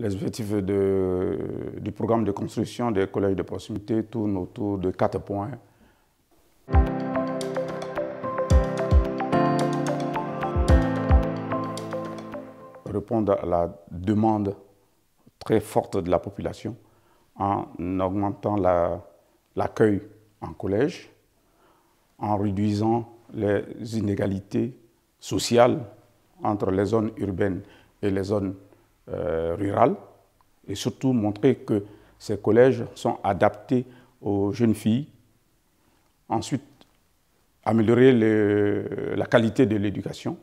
Les objectifs du programme de construction des collèges de proximité tournent autour de quatre points. Répondre à la demande très forte de la population en augmentant l'accueil en collège, en réduisant les inégalités sociales entre les zones urbaines et les zones euh, rural, et surtout montrer que ces collèges sont adaptés aux jeunes filles. Ensuite, améliorer la qualité de l'éducation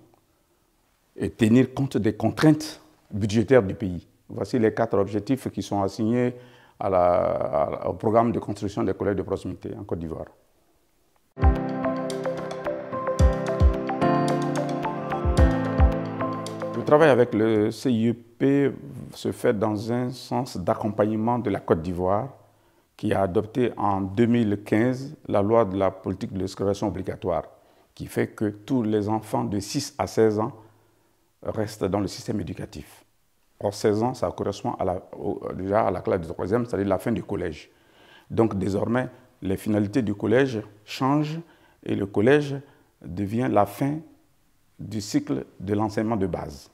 et tenir compte des contraintes budgétaires du pays. Voici les quatre objectifs qui sont assignés au programme de construction des collèges de proximité en Côte d'Ivoire. travail avec le CIEP se fait dans un sens d'accompagnement de la Côte d'Ivoire, qui a adopté en 2015 la loi de la politique de l'esclavation obligatoire, qui fait que tous les enfants de 6 à 16 ans restent dans le système éducatif. Or, 16 ans, ça correspond déjà à la classe du troisième, c'est-à-dire la fin du collège. Donc, désormais, les finalités du collège changent et le collège devient la fin du cycle de l'enseignement de base.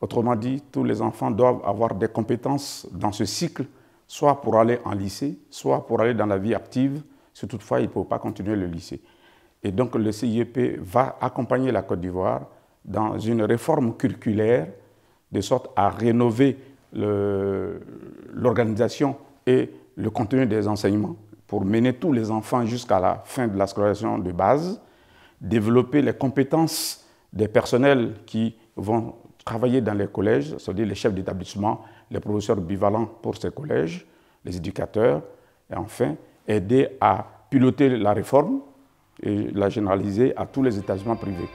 Autrement dit, tous les enfants doivent avoir des compétences dans ce cycle, soit pour aller en lycée, soit pour aller dans la vie active, si toutefois ils ne peuvent pas continuer le lycée. Et donc le CIEP va accompagner la Côte d'Ivoire dans une réforme curriculaire, de sorte à rénover l'organisation et le contenu des enseignements pour mener tous les enfants jusqu'à la fin de la scolarisation de base, développer les compétences des personnels qui vont travailler dans les collèges, c'est-à-dire les chefs d'établissement, les professeurs bivalents pour ces collèges, les éducateurs, et enfin, aider à piloter la réforme et la généraliser à tous les établissements privés.